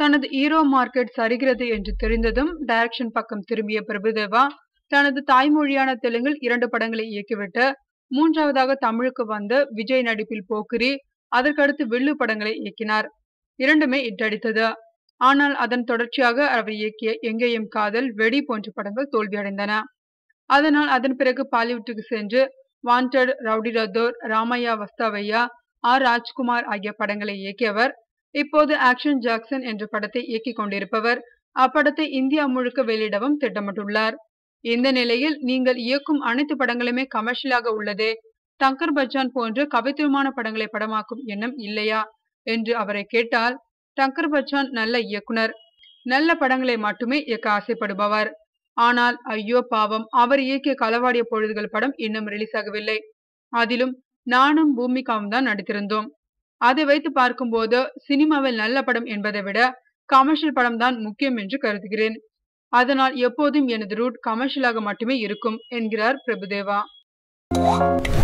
தனது ஈரோ மார்க்கெட் சரிகிறது என்று தெரிந்ததும் டைரக்ஷன் பக்கம் திரும்பிய பிரபுதேவா தனது தாய்மொழியான தெலுங்கில் இரண்டு படங்களை இயக்கிவிட்டு மூன்றாவதாக தமிழுக்கு வந்த விஜய் நடிப்பில் போக்கிரி அதற்கடுத்து வில்லு படங்களை இயக்கினார் இரண்டுமே இட்டடித்தது ஆனால் அதன் தொடர்ச்சியாக அவர் இயக்கிய எங்கேயும் காதல் வெடி போன்ற படங்கள் தோல்வியடைந்தன அதனால் அதன் பிறகு பாலிவுட்டுக்கு சென்று wanted rowdy Rathore Ramaiya Vastavaiya R Rajkumar ஆகிய படங்களை இயக்கியவர் இப்போது ஆக்ஷன் ஜாக்சன் என்ற படத்தை இயக்கிக் கொண்டிருப்பவர் அப்படத்தை இந்தியா முழுக்க வெளியிடவும் திட்டமிட்டுள்ளார் இந்த நிலையில் நீங்கள் இயக்கும் அனைத்து படங்களுமே கமர்ஷியலாக உள்ளதே தங்கர் பச்சான் போன்ற கவித்துவமான படங்களை படமாக்கும் எண்ணம் இல்லையா என்று அவரை கேட்டால் தங்கர் பச்சான் நல்ல இயக்குனர் நல்ல படங்களை மட்டுமே இயக்க ஆசைப்படுபவர் ஆனால் ஐயோ பாவம் அவர் இயக்கிய களவாடிய பொழுதுகள் படம் இன்னும் ரிலீஸ் ஆகவில்லை அதிலும் நானும் பூமிகாவும் தான் நடித்திருந்தோம் அதை வைத்து பார்க்கும்போது சினிமாவில் நல்ல படம் என்பதை விட கமர்ஷியல் படம் தான் முக்கியம் என்று கருதுகிறேன் அதனால் எப்போதும் எனது ரூட் கமர்ஷியலாக மட்டுமே இருக்கும் என்கிறார் பிரபுதேவா